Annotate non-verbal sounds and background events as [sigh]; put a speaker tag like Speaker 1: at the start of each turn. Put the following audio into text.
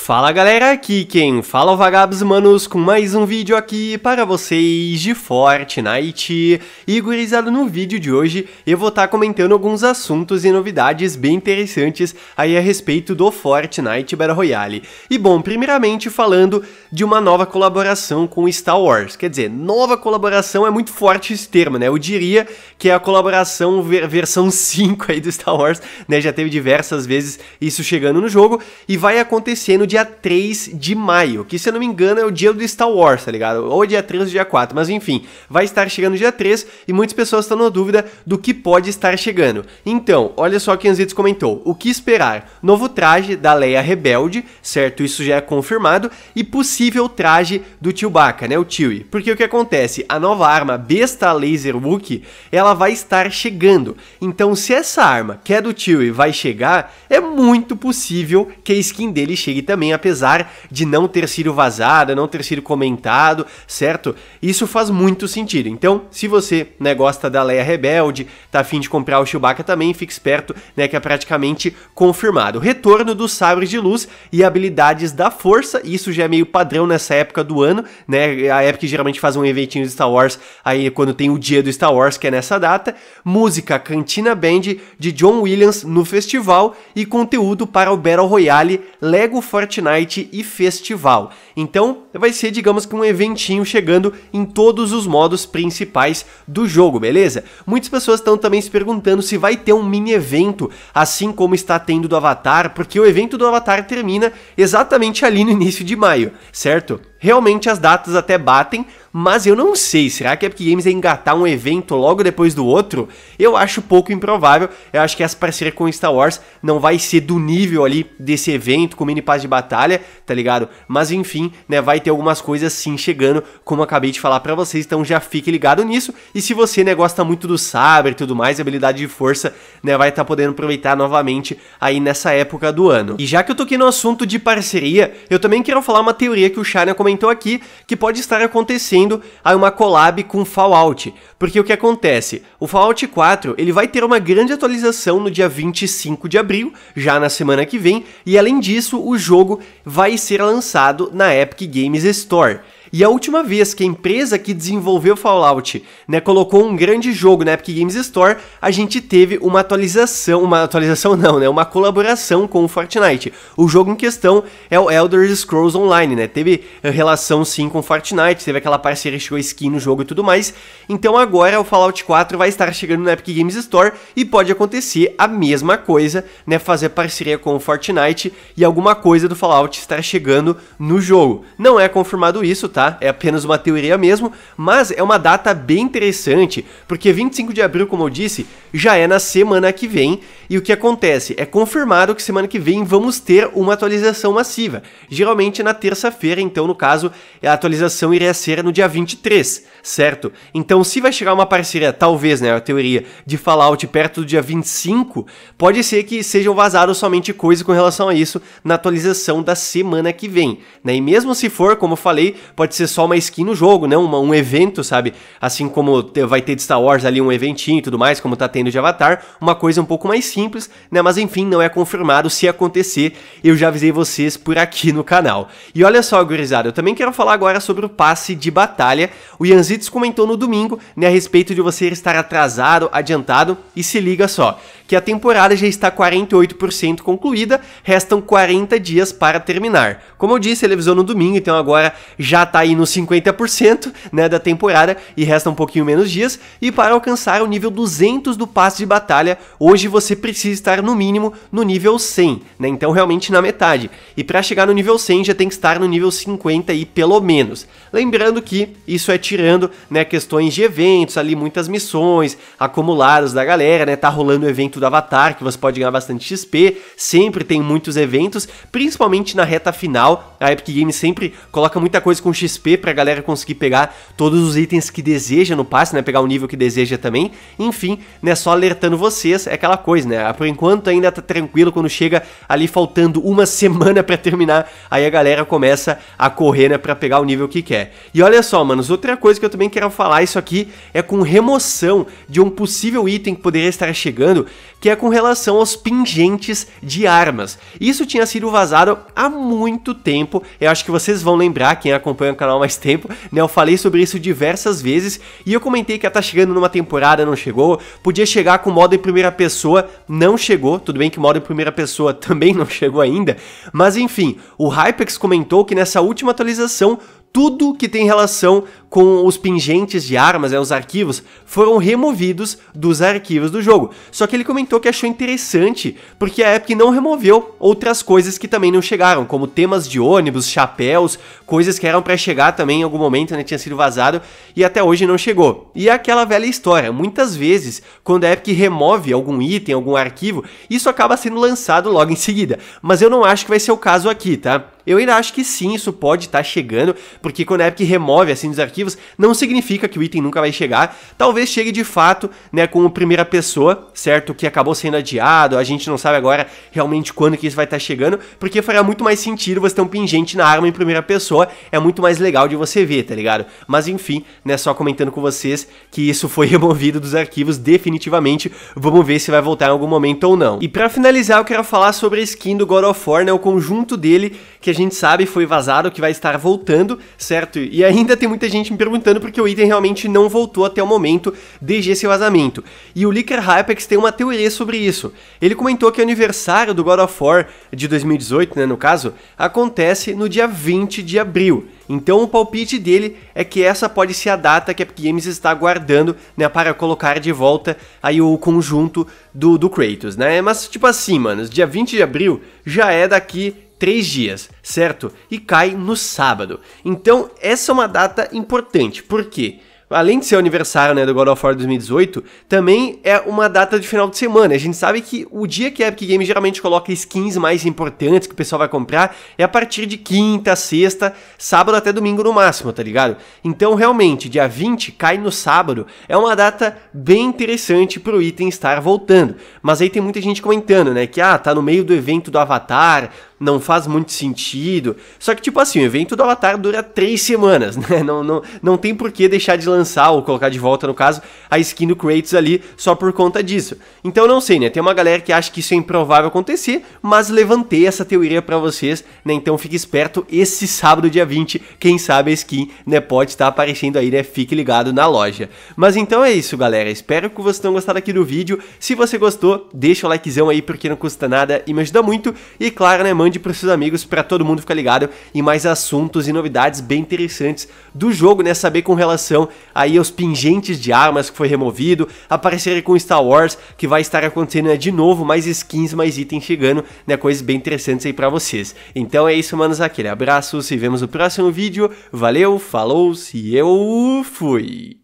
Speaker 1: Fala galera, aqui quem fala é o Vagabos Manos com mais um vídeo aqui para vocês de Fortnite. E gurizado, no vídeo de hoje eu vou estar tá comentando alguns assuntos e novidades bem interessantes aí a respeito do Fortnite Battle Royale. E bom, primeiramente falando de uma nova colaboração com Star Wars, quer dizer, nova colaboração é muito forte esse termo, né? Eu diria que é a colaboração ver versão 5 [laughs] aí do Star Wars, né? Já teve diversas vezes isso chegando no jogo e vai acontecendo dia 3 de maio, que se eu não me engano é o dia do Star Wars, tá ligado? Ou dia 3 ou dia 4, mas enfim, vai estar chegando dia 3 e muitas pessoas estão na dúvida do que pode estar chegando. Então, olha só o que Anzitos comentou: o que esperar? Novo traje da Leia Rebelde, certo? Isso já é confirmado, e possível traje do Chewbacca, né? O Chewie. Porque o que acontece? A nova arma Besta Laser Wookie, ela vai estar chegando. Então, se essa arma, que é do Chewie, vai chegar, é muito possível que a skin dele chegue também também, apesar de não ter sido vazada, não ter sido comentado, certo? Isso faz muito sentido. Então, se você né, gosta da Leia Rebelde, tá afim de comprar o Chewbacca também, fique esperto, né, que é praticamente confirmado. Retorno dos sabres de luz e habilidades da força, isso já é meio padrão nessa época do ano, né? A época que geralmente faz um eventinho de Star Wars, aí quando tem o dia do Star Wars, que é nessa data. Música Cantina Band de John Williams no festival e conteúdo para o Battle Royale Lego Fortnite Fight Night e Festival. Então vai ser, digamos que um eventinho chegando em todos os modos principais do jogo, beleza? Muitas pessoas estão também se perguntando se vai ter um mini evento, assim como está tendo do Avatar, porque o evento do Avatar termina exatamente ali no início de maio, certo? Realmente as datas até batem, mas eu não sei, será que a Epic Games é engatar um evento logo depois do outro? Eu acho pouco improvável, eu acho que essa parceria com Star Wars não vai ser do nível ali desse evento com mini paz de batalha, tá ligado? Mas enfim, né, vai ter algumas coisas sim chegando, como acabei de falar para vocês, então já fique ligado nisso, e se você, né, gosta muito do saber e tudo mais, habilidade de força, né, vai estar tá podendo aproveitar novamente aí nessa época do ano. E já que eu aqui no assunto de parceria, eu também quero falar uma teoria que o Shana comentou aqui, que pode estar acontecendo fazendo aí uma collab com Fallout, porque o que acontece? O Fallout 4, ele vai ter uma grande atualização no dia 25 de abril, já na semana que vem, e além disso, o jogo vai ser lançado na Epic Games Store. E a última vez que a empresa que desenvolveu Fallout, né, colocou um grande jogo na Epic Games Store, a gente teve uma atualização, uma atualização não, né, uma colaboração com o Fortnite. O jogo em questão é o Elder Scrolls Online, né? Teve eh, relação sim com o Fortnite, teve aquela parceria chegou skin no jogo e tudo mais. Então agora o Fallout 4 vai estar chegando na Epic Games Store e pode acontecer a mesma coisa, né, fazer parceria com o Fortnite e alguma coisa do Fallout estar chegando no jogo. Não é confirmado isso, tá? tá? É apenas uma teoria mesmo, mas é uma data bem interessante, porque 25 de abril, como eu disse, já é na semana que vem, e o que acontece? É confirmado que semana que vem vamos ter uma atualização massiva, geralmente na terça-feira, então no caso, a atualização iria ser no dia 23, certo? Então se vai chegar uma parceria, talvez, né, a teoria de Fallout perto do dia 25, pode ser que sejam vazados somente coisas com relação a isso na atualização da semana que vem, né? E mesmo se for, como eu falei, pode pode ser só uma skin no jogo, né? Uma, um evento, sabe? Assim como te, vai ter de Star Wars ali um eventinho e tudo mais, como tá tendo de Avatar, uma coisa um pouco mais simples, né? Mas enfim, não é confirmado se acontecer, eu já avisei vocês por aqui no canal. E olha só, gurizada, eu também quero falar agora sobre o passe de batalha. O Yanzites comentou no domingo, né, a respeito de você estar atrasado, adiantado, e se liga só, que a temporada já está 48% concluída, restam 40 dias para terminar. Como eu disse, ele avisou no domingo, então agora já tá aí nos 50% né, da temporada e resta um pouquinho menos dias. E para alcançar o nível 200 do passe de batalha, hoje você precisa estar no mínimo no nível 100, né? Então realmente na metade. E para chegar no nível 100 já tem que estar no nível 50 e pelo menos. Lembrando que isso é tirando, né, questões de eventos ali, muitas missões acumuladas da galera, né? Tá rolando o evento do Avatar que você pode ganhar bastante XP, sempre tem muitos eventos, principalmente na reta final a Epic Games sempre coloca muita coisa com XP pra galera conseguir pegar todos os itens que deseja no passe, né? Pegar o nível que deseja também. Enfim, né? Só alertando vocês, é aquela coisa, né? Por enquanto ainda tá tranquilo quando chega ali faltando uma [laughs] semana para terminar, aí a galera começa a correr, né, para pegar o nível que quer. E olha só, manos, outra coisa que eu também quero falar isso aqui é com remoção de um possível item que poderia estar chegando, que é com relação aos pingentes de armas. Isso tinha sido vazado há muito tempo. Eu acho que vocês vão lembrar, quem acompanha o canal mais tempo, né? Eu falei sobre isso diversas vezes e eu comentei que ela tá chegando numa temporada, não chegou. Podia chegar com modo em primeira pessoa, não chegou. Tudo bem que modo em primeira pessoa [laughs] também não chegou ainda. Mas enfim, o Hypex comentou que nessa última atualização tudo que tem relação com os pingentes de armas, né, os arquivos, foram removidos dos arquivos do jogo. Só que ele comentou que achou interessante, porque a Epic não removeu outras coisas que também não chegaram, como temas de ônibus, chapéus, coisas que eram para chegar também em algum momento, né, tinha sido vazado e até hoje não chegou. E é aquela velha história, muitas vezes, quando a Epic remove algum item, algum arquivo, isso acaba sendo lançado logo em seguida. Mas eu não acho que vai ser o caso aqui, tá? Eu ainda acho que sim, isso pode estar tá chegando, porque quando a Epic remove assim dos arquivos, não significa que o item nunca vai chegar. Talvez chegue de fato, né, como primeira pessoa, certo? Que acabou sendo adiado, a gente não sabe agora realmente quando que isso vai estar tá chegando, porque faria muito mais sentido você ter um pingente na arma em primeira pessoa, é muito mais legal de você ver, tá ligado? Mas enfim, né, só comentando com vocês que isso foi [laughs] removido dos arquivos definitivamente. Vamos ver se vai voltar em algum momento ou não. E para finalizar, eu quero falar sobre a skin do God of War, né, o conjunto dele que a gente sabe foi vazado, que vai estar voltando, certo? E ainda tem muita gente me perguntando porque o item realmente não voltou até o momento desde esse vazamento. E o Licker Hypex tem uma teoria sobre isso. Ele comentou que o aniversário do God of War de 2018, né, no caso, acontece no dia 20 de abril. Então o palpite dele é que essa pode ser a data que a Epic Games está aguardando, né, para colocar de volta aí o conjunto do, do Kratos, né? Mas tipo assim, mano, dia 20 de abril já é daqui três dias, certo? E cai no sábado. Então, essa é uma data importante, por quê? além de ser o aniversário né, do God of War 2018, também é uma data de final de semana. A gente sabe que o dia que a Epic Games geralmente coloca skins mais importantes que o pessoal vai comprar é a partir de quinta, sexta, sábado até domingo no máximo, tá ligado? Então, realmente, dia 20 cai no sábado, é uma data bem interessante pro item estar voltando. Mas aí tem muita gente comentando, né, que ah, tá no meio do evento do Avatar, não faz muito sentido. Só que, tipo assim, o evento do Avatar dura três semanas, [laughs] né? Não, não, não tem por que deixar de lançar ou colocar de volta, no caso, a skin do Kratos ali só por conta disso. Então, não sei, né? Tem uma galera que acha que isso é improvável acontecer, mas levantei essa teoria para vocês, né? Então, fique esperto. Esse sábado, dia 20, quem sabe a skin, né? Pode estar tá aparecendo aí, né? Fique ligado na loja. Mas então é isso, galera. Espero que vocês tenham gostado aqui do vídeo. Se você gostou, deixa o likezão aí, porque não custa nada e me ajuda muito. E claro, né, mande para seus amigos para todo mundo ficar ligado em mais assuntos e novidades bem interessantes do jogo, né? Saber com relação aí aos pingentes de armas que foi removido, aparecer com Star Wars que vai estar acontecendo né, de novo, mais skins, mais itens chegando, né? Coisas bem interessantes aí para vocês. Então é isso, manos, aquele abraço, se vemos no próximo vídeo. Valeu, falou, se eu fui.